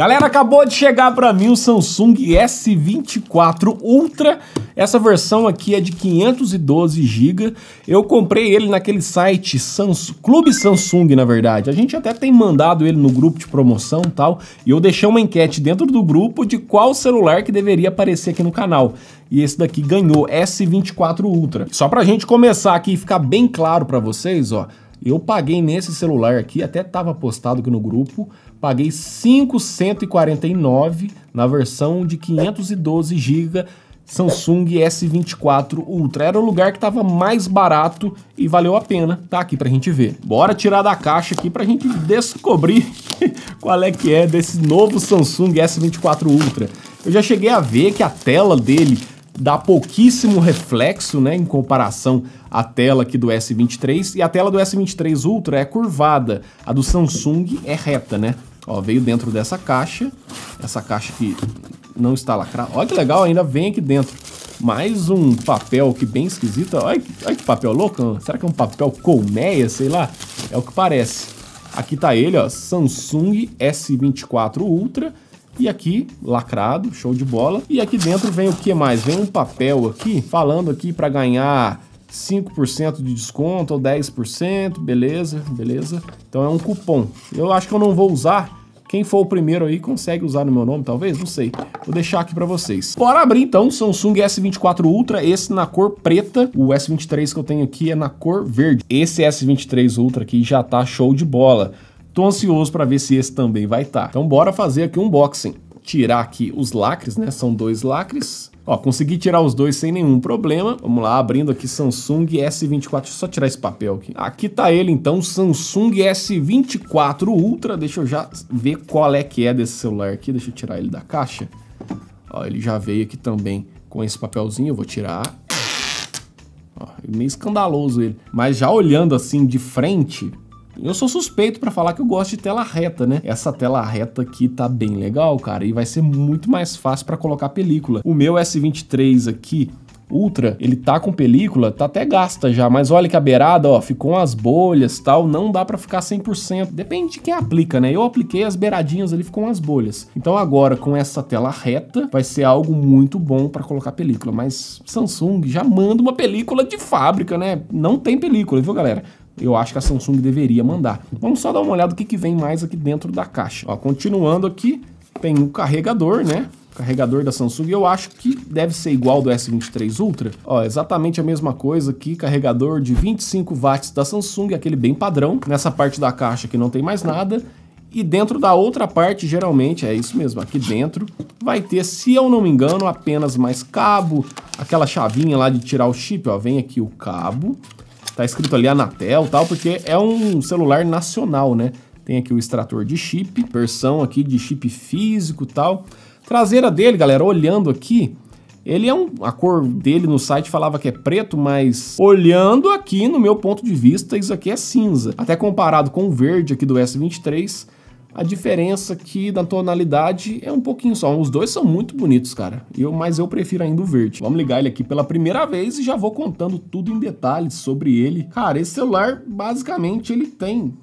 Galera, acabou de chegar para mim o Samsung S24 Ultra. Essa versão aqui é de 512 GB. Eu comprei ele naquele site Samsung, Clube Samsung, na verdade. A gente até tem mandado ele no grupo de promoção e tal. E eu deixei uma enquete dentro do grupo de qual celular que deveria aparecer aqui no canal. E esse daqui ganhou S24 Ultra. Só pra gente começar aqui e ficar bem claro para vocês, ó. Eu paguei nesse celular aqui, até estava postado aqui no grupo, paguei 5.149 na versão de 512 GB Samsung S24 Ultra. Era o lugar que estava mais barato e valeu a pena. Tá aqui pra gente ver. Bora tirar da caixa aqui pra gente descobrir qual é que é desse novo Samsung S24 Ultra. Eu já cheguei a ver que a tela dele dá pouquíssimo reflexo, né, em comparação à tela aqui do S23, e a tela do S23 Ultra é curvada, a do Samsung é reta, né? Ó, veio dentro dessa caixa, essa caixa que não está lacrada. Olha que legal, ainda vem aqui dentro. Mais um papel que bem esquisito. Olha, que papel louco. Será que é um papel colmeia, sei lá? É o que parece. Aqui tá ele, ó, Samsung S24 Ultra. E aqui, lacrado, show de bola. E aqui dentro vem o que mais? Vem um papel aqui, falando aqui para ganhar 5% de desconto ou 10%, beleza, beleza. Então é um cupom. Eu acho que eu não vou usar, quem for o primeiro aí consegue usar no meu nome, talvez? Não sei. Vou deixar aqui para vocês. Bora abrir então o Samsung S24 Ultra, esse na cor preta. O S23 que eu tenho aqui é na cor verde. Esse S23 Ultra aqui já tá show de bola. Tô ansioso para ver se esse também vai estar. Tá. Então bora fazer aqui um unboxing. Tirar aqui os lacres, né? São dois lacres. Ó, consegui tirar os dois sem nenhum problema. Vamos lá, abrindo aqui Samsung S24. Deixa eu só tirar esse papel aqui. Aqui tá ele então, Samsung S24 Ultra. Deixa eu já ver qual é que é desse celular aqui. Deixa eu tirar ele da caixa. Ó, ele já veio aqui também com esse papelzinho. Eu vou tirar. Ó, meio escandaloso ele. Mas já olhando assim de frente, eu sou suspeito para falar que eu gosto de tela reta, né? Essa tela reta aqui tá bem legal, cara, e vai ser muito mais fácil para colocar película. O meu S23 aqui, Ultra, ele tá com película, tá até gasta já, mas olha que a beirada, ó, ficou umas bolhas tal, não dá pra ficar 100%, depende de quem aplica, né? Eu apliquei as beiradinhas ali, ficou umas bolhas. Então agora, com essa tela reta, vai ser algo muito bom pra colocar película, mas Samsung já manda uma película de fábrica, né? Não tem película, viu, galera? eu acho que a Samsung deveria mandar. Vamos só dar uma olhada o que, que vem mais aqui dentro da caixa. Ó, continuando aqui, tem o um carregador, né? carregador da Samsung, eu acho que deve ser igual do S23 Ultra. Ó, exatamente a mesma coisa aqui, carregador de 25 watts da Samsung, aquele bem padrão. Nessa parte da caixa que não tem mais nada. E dentro da outra parte, geralmente, é isso mesmo, aqui dentro, vai ter, se eu não me engano, apenas mais cabo, aquela chavinha lá de tirar o chip, ó, vem aqui o cabo. Tá escrito ali Anatel tal, porque é um celular nacional, né? Tem aqui o extrator de chip, versão aqui de chip físico tal. Traseira dele, galera, olhando aqui, ele é um. A cor dele no site falava que é preto, mas olhando aqui, no meu ponto de vista, isso aqui é cinza. Até comparado com o verde aqui do S23, a diferença aqui é da tonalidade é um pouquinho só. Os dois são muito bonitos, cara. Eu, mas eu prefiro ainda o verde. Vamos ligar ele aqui pela primeira vez e já vou contando tudo em detalhes sobre ele. Cara, esse celular, basicamente, ele tem...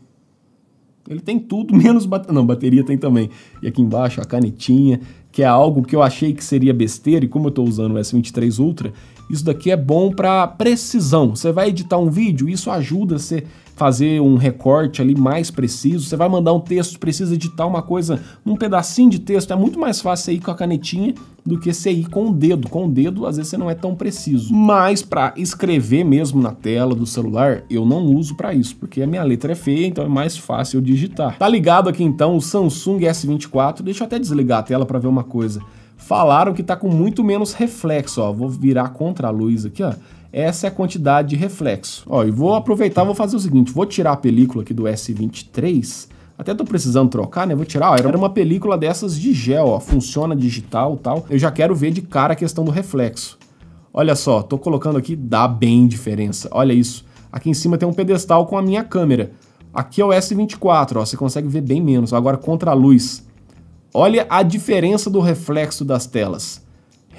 Ele tem tudo, menos bateria. Não, bateria tem também. E aqui embaixo, a canetinha, que é algo que eu achei que seria besteira. E como eu estou usando o S23 Ultra, isso daqui é bom para precisão. Você vai editar um vídeo, isso ajuda você fazer um recorte ali mais preciso, você vai mandar um texto, precisa editar uma coisa num pedacinho de texto, é muito mais fácil você ir com a canetinha do que você ir com o dedo. Com o dedo, às vezes você não é tão preciso. Mas para escrever mesmo na tela do celular, eu não uso para isso, porque a minha letra é feia, então é mais fácil eu digitar. Tá ligado aqui então o Samsung S24. Deixa eu até desligar a tela para ver uma coisa. Falaram que tá com muito menos reflexo, ó. Vou virar contra a luz aqui, ó. Essa é a quantidade de reflexo. Ó, e vou aproveitar, vou fazer o seguinte, vou tirar a película aqui do S23, até tô precisando trocar, né? Vou tirar, ó, era uma película dessas de gel, ó, funciona digital tal. Eu já quero ver de cara a questão do reflexo. Olha só, tô colocando aqui, dá bem diferença, olha isso. Aqui em cima tem um pedestal com a minha câmera. Aqui é o S24, ó, você consegue ver bem menos. Agora contra a luz. Olha a diferença do reflexo das telas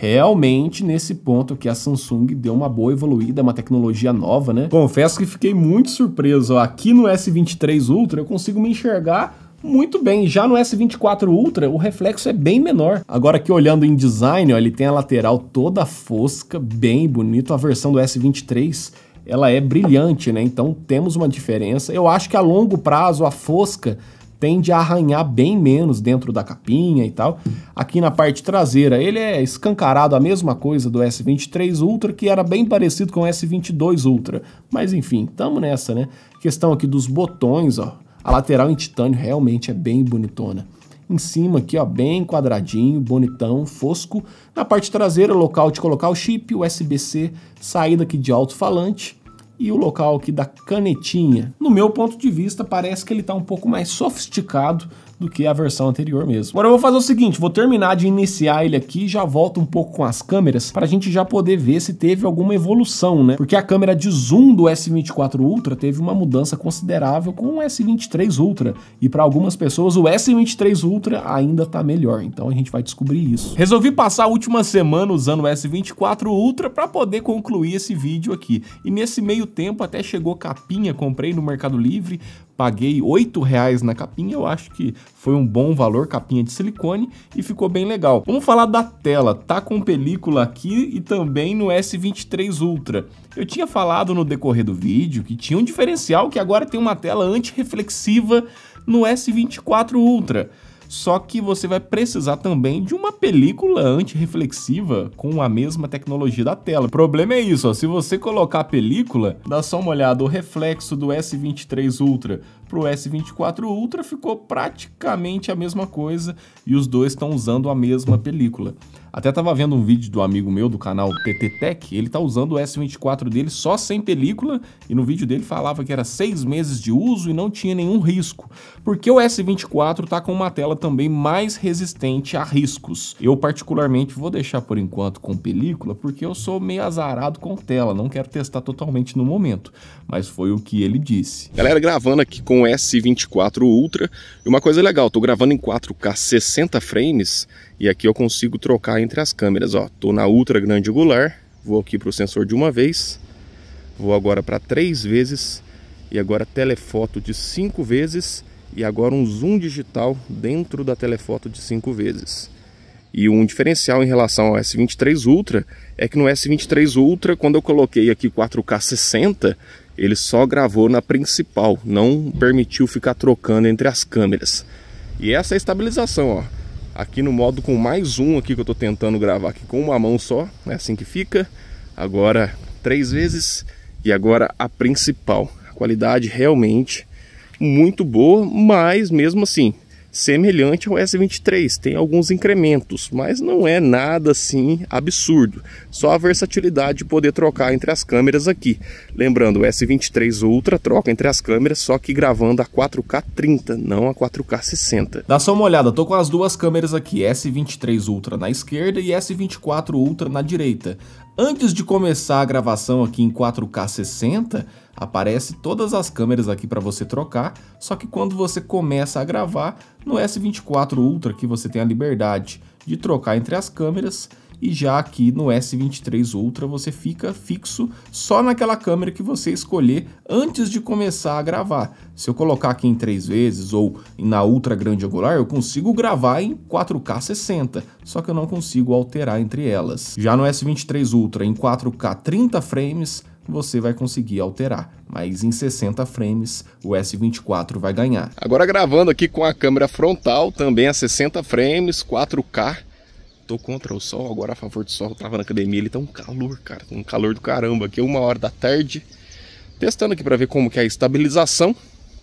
realmente nesse ponto que a Samsung deu uma boa evoluída, uma tecnologia nova, né? Confesso que fiquei muito surpreso. Aqui no S23 Ultra eu consigo me enxergar muito bem. Já no S24 Ultra, o reflexo é bem menor. Agora aqui olhando em design, ó, ele tem a lateral toda fosca, bem bonito. A versão do S23 ela é brilhante, né? Então temos uma diferença. Eu acho que a longo prazo a fosca tende a arranhar bem menos dentro da capinha e tal. Aqui na parte traseira ele é escancarado a mesma coisa do S23 Ultra, que era bem parecido com o S22 Ultra. Mas enfim, tamo nessa, né? Questão aqui dos botões, ó. A lateral em titânio realmente é bem bonitona. Em cima aqui, ó, bem quadradinho, bonitão, fosco. Na parte traseira, local de colocar o chip, USB-C, saída aqui de alto-falante e o local aqui da canetinha. No meu ponto de vista, parece que ele está um pouco mais sofisticado do que a versão anterior mesmo. Agora eu vou fazer o seguinte, vou terminar de iniciar ele aqui e já volto um pouco com as câmeras para a gente já poder ver se teve alguma evolução, né? Porque a câmera de zoom do S24 Ultra teve uma mudança considerável com o S23 Ultra e para algumas pessoas o S23 Ultra ainda está melhor, então a gente vai descobrir isso. Resolvi passar a última semana usando o S24 Ultra para poder concluir esse vídeo aqui e nesse meio tempo até chegou capinha, comprei no Mercado Livre, Paguei oito reais na capinha, eu acho que foi um bom valor, capinha de silicone, e ficou bem legal. Vamos falar da tela, tá com película aqui e também no S23 Ultra. Eu tinha falado no decorrer do vídeo que tinha um diferencial que agora tem uma tela antirreflexiva no S24 Ultra. Só que você vai precisar também de uma película antirreflexiva com a mesma tecnologia da tela. O problema é isso, ó, se você colocar a película, dá só uma olhada, o reflexo do S23 Ultra para o S24 Ultra ficou praticamente a mesma coisa e os dois estão usando a mesma película. Até estava vendo um vídeo do amigo meu do canal PT Tech, ele está usando o S24 dele só sem película e no vídeo dele falava que era seis meses de uso e não tinha nenhum risco, porque o S24 está com uma tela também mais resistente a riscos. Eu particularmente vou deixar por enquanto com película porque eu sou meio azarado com tela, não quero testar totalmente no momento, mas foi o que ele disse. Galera, gravando aqui com com S24 Ultra. E uma coisa legal, tô gravando em 4K 60 frames e aqui eu consigo trocar entre as câmeras, ó. Tô na ultra grande angular, vou aqui para o sensor de uma vez, vou agora para três vezes e agora telefoto de cinco vezes e agora um zoom digital dentro da telefoto de cinco vezes. E um diferencial em relação ao S23 Ultra é que no S23 Ultra, quando eu coloquei aqui 4K 60, ele só gravou na principal, não permitiu ficar trocando entre as câmeras. E essa é a estabilização, ó. Aqui no modo com mais um aqui que eu tô tentando gravar aqui com uma mão só, é assim que fica. Agora três vezes e agora a principal. A qualidade realmente muito boa, mas mesmo assim semelhante ao S23, tem alguns incrementos, mas não é nada assim absurdo, só a versatilidade de poder trocar entre as câmeras aqui. Lembrando, o S23 Ultra troca entre as câmeras, só que gravando a 4K 30, não a 4K 60. Dá só uma olhada, tô com as duas câmeras aqui, S23 Ultra na esquerda e S24 Ultra na direita. Antes de começar a gravação aqui em 4K 60, aparece todas as câmeras aqui para você trocar, só que quando você começa a gravar, no S24 Ultra que você tem a liberdade de trocar entre as câmeras, e já aqui no S23 Ultra você fica fixo só naquela câmera que você escolher antes de começar a gravar. Se eu colocar aqui em 3 vezes ou na ultra grande angular, eu consigo gravar em 4K 60, só que eu não consigo alterar entre elas. Já no S23 Ultra em 4K 30 frames, você vai conseguir alterar, mas em 60 frames o S24 vai ganhar. Agora gravando aqui com a câmera frontal, também a 60 frames, 4K, tô contra o sol, agora a favor do sol. Eu tava na academia, ele tá um calor, cara, tá um calor do caramba. Aqui é uma hora da tarde. Testando aqui para ver como que é a estabilização.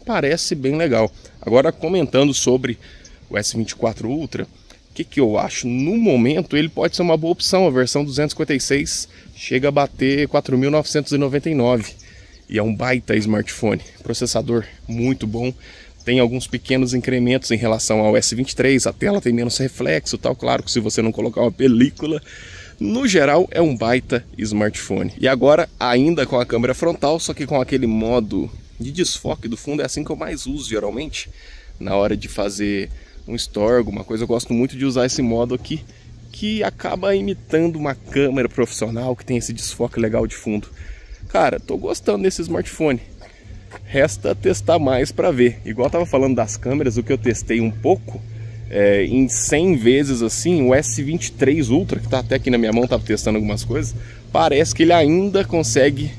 Parece bem legal. Agora comentando sobre o S24 Ultra, o que, que eu acho? No momento ele pode ser uma boa opção. A versão 256 chega a bater 4.999 e é um baita smartphone. Processador muito bom tem alguns pequenos incrementos em relação ao S23, a tela tem menos reflexo tal. Claro que se você não colocar uma película, no geral é um baita smartphone. E agora, ainda com a câmera frontal, só que com aquele modo de desfoque do fundo, é assim que eu mais uso geralmente na hora de fazer um store, alguma coisa. Eu gosto muito de usar esse modo aqui que acaba imitando uma câmera profissional que tem esse desfoque legal de fundo. Cara, tô gostando desse smartphone. Resta testar mais para ver. Igual eu tava falando das câmeras, o que eu testei um pouco, é, em 100 vezes assim, o S23 Ultra, que está até aqui na minha mão, estava testando algumas coisas, parece que ele ainda consegue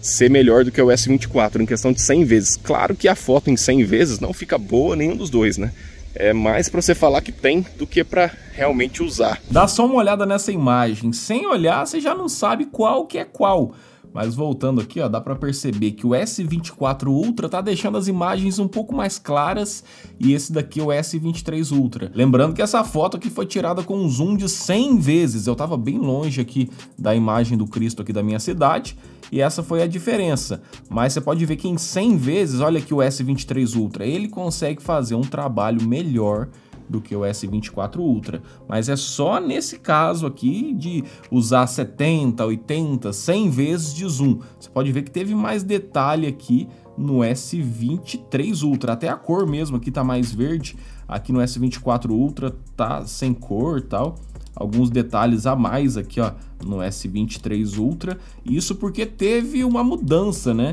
ser melhor do que o S24 em questão de 100 vezes. Claro que a foto em 100 vezes não fica boa nenhum dos dois, né? É mais para você falar que tem do que para realmente usar. Dá só uma olhada nessa imagem. Sem olhar, você já não sabe qual que é qual. Mas voltando aqui, ó, dá para perceber que o S24 Ultra tá deixando as imagens um pouco mais claras e esse daqui é o S23 Ultra. Lembrando que essa foto aqui foi tirada com um zoom de 100 vezes. Eu tava bem longe aqui da imagem do Cristo aqui da minha cidade e essa foi a diferença. Mas você pode ver que em 100 vezes, olha aqui o S23 Ultra, ele consegue fazer um trabalho melhor do que o S24 Ultra, mas é só nesse caso aqui de usar 70, 80, 100 vezes de zoom. Você pode ver que teve mais detalhe aqui no S23 Ultra, até a cor mesmo aqui tá mais verde, aqui no S24 Ultra tá sem cor tal alguns detalhes a mais aqui ó, no S23 Ultra. Isso porque teve uma mudança, né?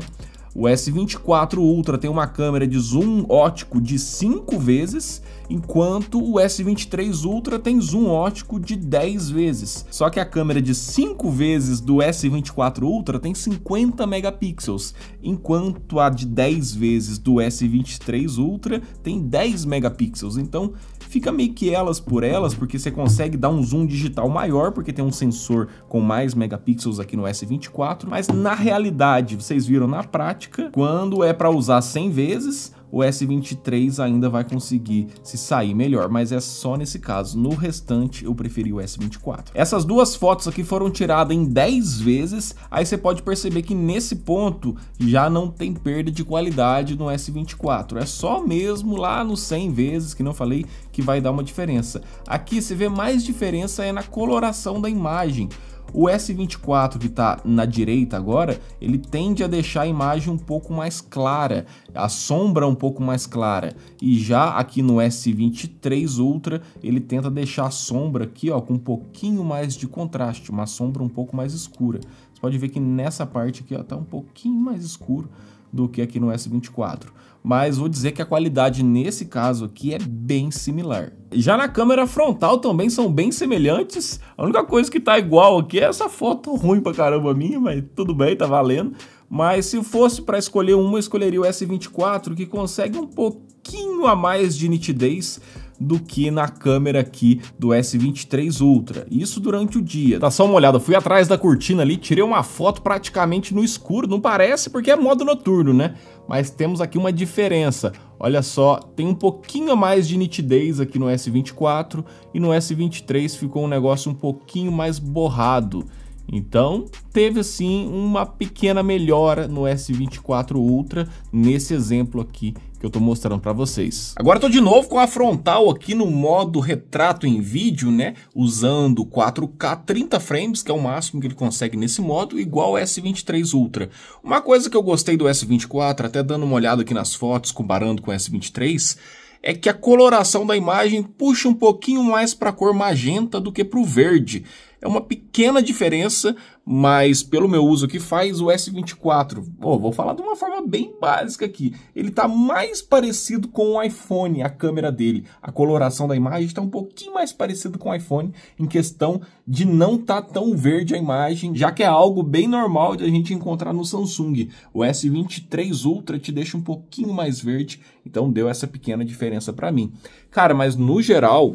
O S24 Ultra tem uma câmera de zoom ótico de 5 vezes, enquanto o S23 Ultra tem zoom ótico de 10 vezes. Só que a câmera de 5 vezes do S24 Ultra tem 50 megapixels, enquanto a de 10 vezes do S23 Ultra tem 10 megapixels. Então, fica meio que elas por elas, porque você consegue dar um zoom digital maior, porque tem um sensor com mais megapixels aqui no S24, mas na realidade, vocês viram na prática quando é para usar 100 vezes, o S23 ainda vai conseguir se sair melhor, mas é só nesse caso. No restante, eu preferi o S24. Essas duas fotos aqui foram tiradas em 10 vezes, aí você pode perceber que nesse ponto já não tem perda de qualidade no S24. É só mesmo lá nos 100 vezes, que não falei, que vai dar uma diferença. Aqui você vê mais diferença é na coloração da imagem. O S24 que está na direita agora, ele tende a deixar a imagem um pouco mais clara, a sombra um pouco mais clara. E já aqui no S23 Ultra, ele tenta deixar a sombra aqui ó, com um pouquinho mais de contraste, uma sombra um pouco mais escura. Você pode ver que nessa parte aqui está um pouquinho mais escuro do que aqui no S24 mas vou dizer que a qualidade nesse caso aqui é bem similar. Já na câmera frontal também são bem semelhantes, a única coisa que tá igual aqui é essa foto ruim pra caramba minha, mas tudo bem, tá valendo. Mas se fosse para escolher uma, eu escolheria o S24, que consegue um pouquinho a mais de nitidez, do que na câmera aqui do S23 Ultra. Isso durante o dia. Dá só uma olhada, fui atrás da cortina ali, tirei uma foto praticamente no escuro, não parece porque é modo noturno, né? Mas temos aqui uma diferença. Olha só, tem um pouquinho mais de nitidez aqui no S24 e no S23 ficou um negócio um pouquinho mais borrado. Então, teve assim uma pequena melhora no S24 Ultra nesse exemplo aqui que eu estou mostrando para vocês. Agora estou de novo com a frontal aqui no modo retrato em vídeo, né? Usando 4K 30 frames, que é o máximo que ele consegue nesse modo, igual ao S23 Ultra. Uma coisa que eu gostei do S24, até dando uma olhada aqui nas fotos, comparando com o S23, é que a coloração da imagem puxa um pouquinho mais para a cor magenta do que para o verde. É uma pequena diferença, mas pelo meu uso que faz o S24, oh, vou falar de uma forma bem básica aqui, ele está mais parecido com o iPhone, a câmera dele, a coloração da imagem está um pouquinho mais parecido com o iPhone em questão de não estar tá tão verde a imagem, já que é algo bem normal de a gente encontrar no Samsung. O S23 Ultra te deixa um pouquinho mais verde, então deu essa pequena diferença para mim. Cara, mas no geral,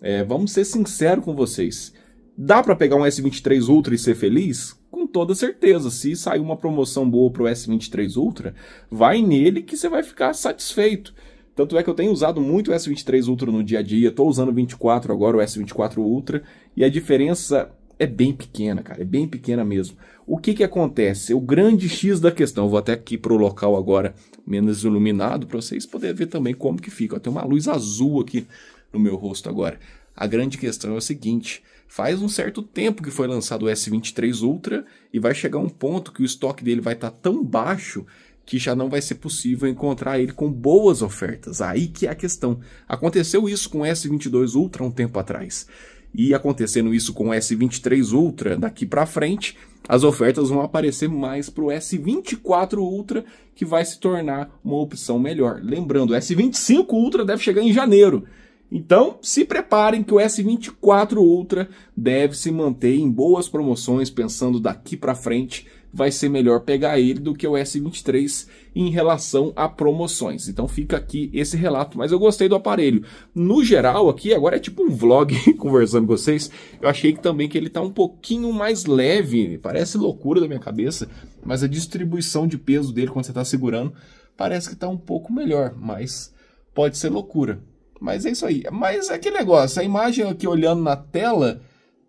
é, vamos ser sinceros com vocês Dá para pegar um S23 Ultra e ser feliz? Com toda certeza. Se sair uma promoção boa pro S23 Ultra, vai nele que você vai ficar satisfeito. Tanto é que eu tenho usado muito o S23 Ultra no dia a dia, estou usando o 24 agora, o S24 Ultra, e a diferença é bem pequena, cara, é bem pequena mesmo. O que que acontece? O grande X da questão, eu vou até aqui pro local agora menos iluminado, para vocês poderem ver também como que fica. Tem uma luz azul aqui no meu rosto agora. A grande questão é o seguinte, Faz um certo tempo que foi lançado o S23 Ultra e vai chegar um ponto que o estoque dele vai estar tá tão baixo que já não vai ser possível encontrar ele com boas ofertas. Aí que é a questão. Aconteceu isso com o S22 Ultra um tempo atrás. E acontecendo isso com o S23 Ultra daqui para frente, as ofertas vão aparecer mais para o S24 Ultra, que vai se tornar uma opção melhor. Lembrando, o S25 Ultra deve chegar em janeiro. Então, se preparem que o S24 Ultra deve se manter em boas promoções, pensando daqui para frente, vai ser melhor pegar ele do que o S23 em relação a promoções. Então fica aqui esse relato, mas eu gostei do aparelho. No geral aqui, agora é tipo um vlog conversando com vocês, eu achei que também que ele tá um pouquinho mais leve, parece loucura da minha cabeça, mas a distribuição de peso dele quando você está segurando parece que está um pouco melhor, mas pode ser loucura. Mas é isso aí. Mas é aquele negócio, a imagem aqui olhando na tela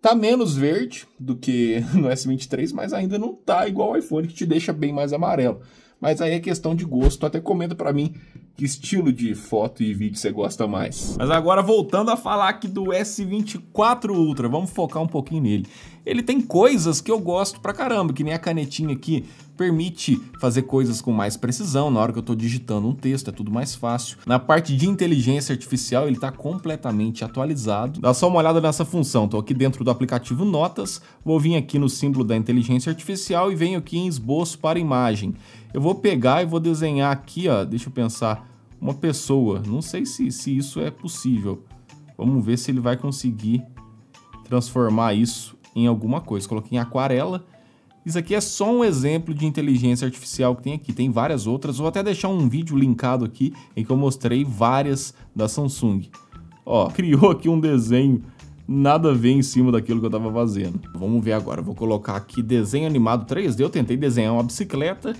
tá menos verde do que no S23, mas ainda não tá igual o iPhone que te deixa bem mais amarelo. Mas aí é questão de gosto. Até comenta para mim que estilo de foto e vídeo você gosta mais. Mas agora voltando a falar aqui do S24 Ultra, vamos focar um pouquinho nele. Ele tem coisas que eu gosto pra caramba, que nem a canetinha aqui permite fazer coisas com mais precisão, na hora que eu estou digitando um texto é tudo mais fácil. Na parte de inteligência artificial ele está completamente atualizado. Dá só uma olhada nessa função, estou aqui dentro do aplicativo Notas, vou vir aqui no símbolo da inteligência artificial e venho aqui em esboço para imagem. Eu vou pegar e vou desenhar aqui, ó, deixa eu pensar, uma pessoa. Não sei se, se isso é possível. Vamos ver se ele vai conseguir transformar isso em alguma coisa. Coloquei em aquarela. Isso aqui é só um exemplo de inteligência artificial que tem aqui, tem várias outras. Vou até deixar um vídeo linkado aqui em que eu mostrei várias da Samsung. Ó, criou aqui um desenho, nada a ver em cima daquilo que eu estava fazendo. Vamos ver agora, vou colocar aqui desenho animado 3D, eu tentei desenhar uma bicicleta,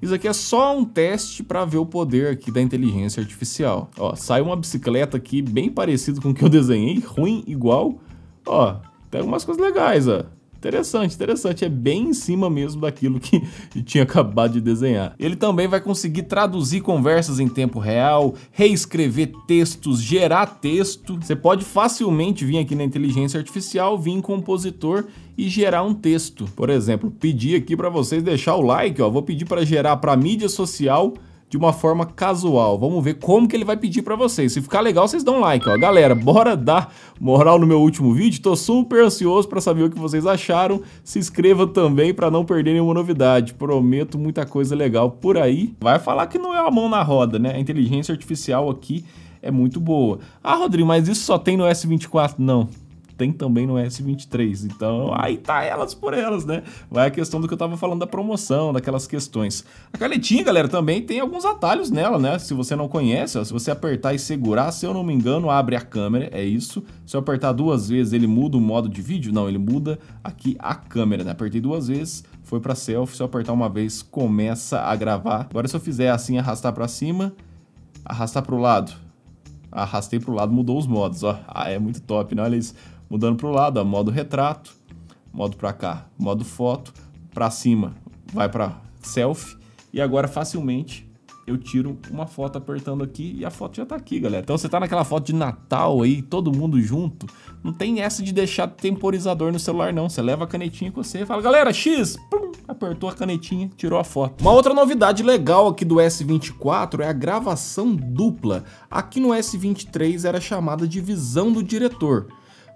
isso aqui é só um teste para ver o poder aqui da inteligência artificial. Ó, sai uma bicicleta aqui bem parecida com o que eu desenhei, ruim igual. Ó, tem algumas coisas legais, ó. Interessante, interessante. É bem em cima mesmo daquilo que tinha acabado de desenhar. Ele também vai conseguir traduzir conversas em tempo real, reescrever textos, gerar texto. Você pode facilmente vir aqui na inteligência artificial, vir em compositor e gerar um texto. Por exemplo, pedir aqui para vocês deixar o like, ó. Vou pedir para gerar para mídia social de uma forma casual. Vamos ver como que ele vai pedir para vocês. Se ficar legal, vocês dão like, ó. Galera, bora dar moral no meu último vídeo. Tô super ansioso para saber o que vocês acharam. Se inscreva também para não perder nenhuma novidade. Prometo muita coisa legal por aí. Vai falar que não é a mão na roda, né? A inteligência artificial aqui é muito boa. Ah, Rodrigo, mas isso só tem no S24? Não tem também no S23. Então, aí tá elas por elas, né? Vai a questão do que eu tava falando da promoção, daquelas questões. A canetinha, galera, também tem alguns atalhos nela, né? Se você não conhece, ó, se você apertar e segurar, se eu não me engano, abre a câmera, é isso. Se eu apertar duas vezes, ele muda o modo de vídeo? Não, ele muda aqui a câmera, né? Apertei duas vezes, foi para selfie, se eu apertar uma vez, começa a gravar. Agora se eu fizer assim, arrastar para cima, arrastar para o lado, arrastei para o lado, mudou os modos, ó. Ah, é muito top, né? Olha isso. Mudando para o lado, ó, modo retrato, modo para cá, modo foto, para cima vai para selfie e agora facilmente eu tiro uma foto apertando aqui e a foto já está aqui, galera. Então você está naquela foto de Natal aí, todo mundo junto, não tem essa de deixar temporizador no celular não. Você leva a canetinha com você e fala, galera, X, pum, apertou a canetinha, tirou a foto. Uma outra novidade legal aqui do S24 é a gravação dupla. Aqui no S23 era chamada de visão do diretor.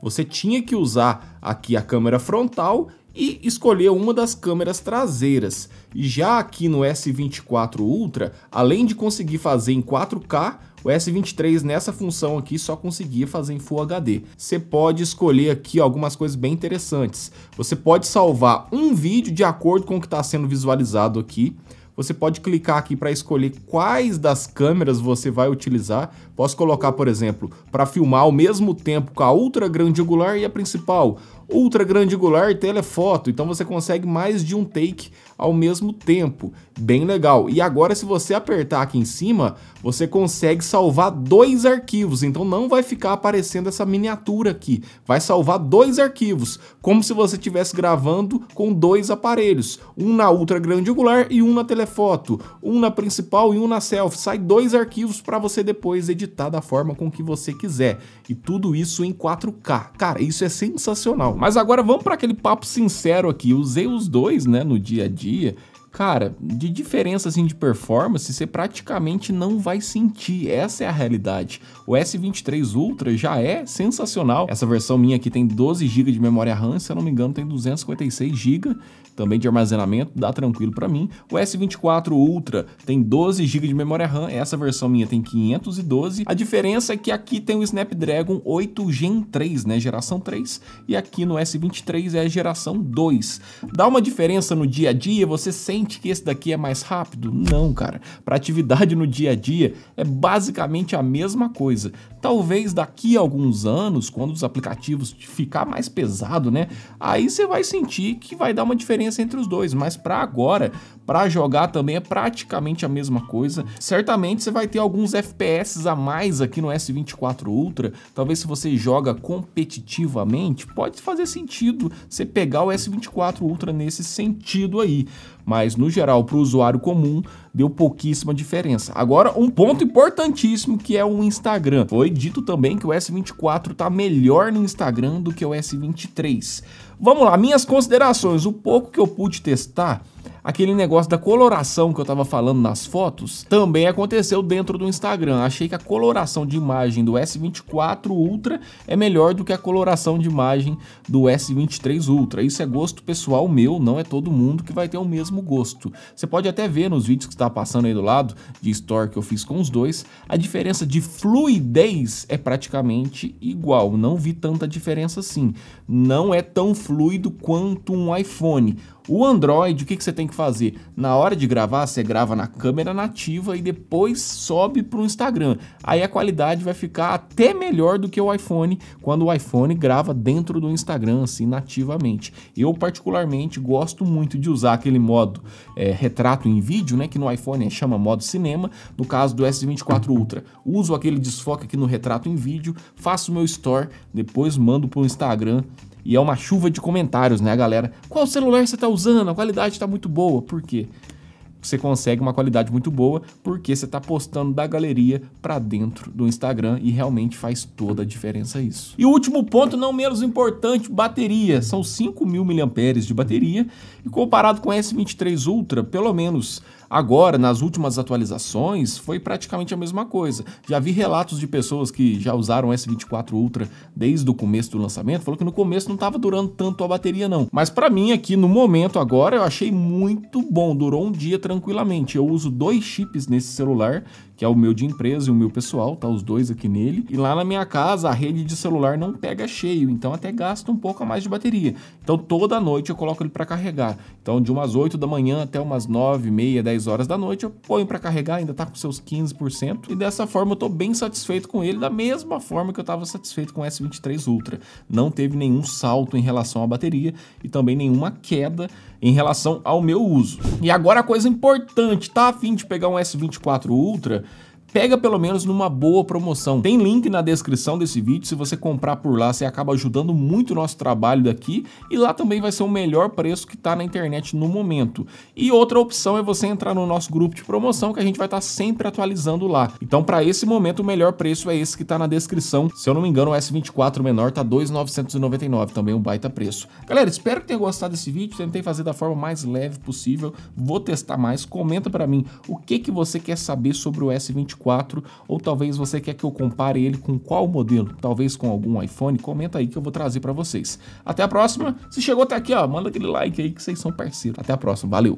Você tinha que usar aqui a câmera frontal e escolher uma das câmeras traseiras. Já aqui no S24 Ultra, além de conseguir fazer em 4K, o S23 nessa função aqui só conseguia fazer em Full HD. Você pode escolher aqui algumas coisas bem interessantes. Você pode salvar um vídeo de acordo com o que está sendo visualizado aqui. Você pode clicar aqui para escolher quais das câmeras você vai utilizar. Posso colocar, por exemplo, para filmar ao mesmo tempo com a ultra grande angular e a principal. Ultra grande angular e telefoto, então você consegue mais de um take ao mesmo tempo. Bem legal. E agora se você apertar aqui em cima, você consegue salvar dois arquivos, então não vai ficar aparecendo essa miniatura aqui. Vai salvar dois arquivos, como se você estivesse gravando com dois aparelhos, um na ultra grande angular e um na telefoto, um na principal e um na selfie. Sai dois arquivos para você depois editar editar da forma com que você quiser. E tudo isso em 4K. Cara, isso é sensacional. Mas agora vamos para aquele papo sincero aqui. Usei os dois, né, no dia a dia cara, de diferença assim de performance, você praticamente não vai sentir. Essa é a realidade. O S23 Ultra já é sensacional. Essa versão minha aqui tem 12 GB de memória RAM, se eu não me engano, tem 256 GB também de armazenamento, dá tranquilo para mim. O S24 Ultra tem 12 GB de memória RAM, essa versão minha tem 512. A diferença é que aqui tem o Snapdragon 8 Gen 3, né, geração 3, e aqui no S23 é a geração 2. Dá uma diferença no dia a dia, você sente sente que esse daqui é mais rápido? Não, cara. Para atividade no dia a dia é basicamente a mesma coisa. Talvez daqui a alguns anos, quando os aplicativos ficar mais pesado, né? Aí você vai sentir que vai dar uma diferença entre os dois, mas para agora, para jogar também é praticamente a mesma coisa. Certamente você vai ter alguns FPS a mais aqui no S24 Ultra. Talvez se você joga competitivamente, pode fazer sentido você pegar o S24 Ultra nesse sentido aí. Mas no geral, para o usuário comum, deu pouquíssima diferença. Agora, um ponto importantíssimo que é o Instagram. Foi dito também que o S24 está melhor no Instagram do que o S23. Vamos lá, minhas considerações. O pouco que eu pude testar, aquele negócio da coloração que eu estava falando nas fotos, também aconteceu dentro do Instagram. Achei que a coloração de imagem do S24 Ultra é melhor do que a coloração de imagem do S23 Ultra. Isso é gosto pessoal meu, não é todo mundo que vai ter o mesmo gosto. Você pode até ver nos vídeos que está passando aí do lado, de store que eu fiz com os dois, a diferença de fluidez é praticamente igual. Não vi tanta diferença assim. Não é tão fluido quanto um iPhone. O Android, o que, que você tem que fazer? Na hora de gravar, você grava na câmera nativa e depois sobe para o Instagram. Aí a qualidade vai ficar até melhor do que o iPhone, quando o iPhone grava dentro do Instagram, assim, nativamente. Eu, particularmente, gosto muito de usar aquele modo é, retrato em vídeo, né, que no iPhone é, chama modo cinema, no caso do S24 Ultra. Uso aquele desfoque aqui no retrato em vídeo, faço meu store, depois mando para o Instagram e é uma chuva de comentários, né, galera? Qual celular você está usando? A qualidade está muito boa. Por quê? Você consegue uma qualidade muito boa porque você está postando da galeria para dentro do Instagram e realmente faz toda a diferença isso. E o último ponto, não menos importante, bateria. São mil mAh de bateria e comparado com o S23 Ultra, pelo menos Agora, nas últimas atualizações, foi praticamente a mesma coisa. Já vi relatos de pessoas que já usaram o S24 Ultra desde o começo do lançamento, falou que no começo não estava durando tanto a bateria não. Mas para mim aqui no momento agora eu achei muito bom, durou um dia tranquilamente. Eu uso dois chips nesse celular que é o meu de empresa e o meu pessoal, tá os dois aqui nele. E lá na minha casa a rede de celular não pega cheio, então até gasta um pouco a mais de bateria. Então toda noite eu coloco ele para carregar. Então de umas 8 da manhã até umas 9, meia, 10 horas da noite eu ponho para carregar, ainda tá com seus 15%. E dessa forma eu tô bem satisfeito com ele, da mesma forma que eu estava satisfeito com o S23 Ultra. Não teve nenhum salto em relação à bateria e também nenhuma queda em relação ao meu uso. E agora a coisa importante, tá afim de pegar um S24 Ultra? pega pelo menos numa boa promoção. Tem link na descrição desse vídeo, se você comprar por lá, você acaba ajudando muito o nosso trabalho daqui e lá também vai ser o melhor preço que está na internet no momento. E outra opção é você entrar no nosso grupo de promoção que a gente vai estar tá sempre atualizando lá. Então para esse momento o melhor preço é esse que está na descrição. Se eu não me engano o S24 menor tá 2.999, também é um baita preço. Galera, espero que tenha gostado desse vídeo, tentei fazer da forma mais leve possível, vou testar mais, comenta para mim o que, que você quer saber sobre o S24 24, ou talvez você quer que eu compare ele com qual modelo, talvez com algum iPhone, comenta aí que eu vou trazer para vocês. Até a próxima, se chegou até aqui, ó, manda aquele like aí que vocês são parceiros. Até a próxima, valeu!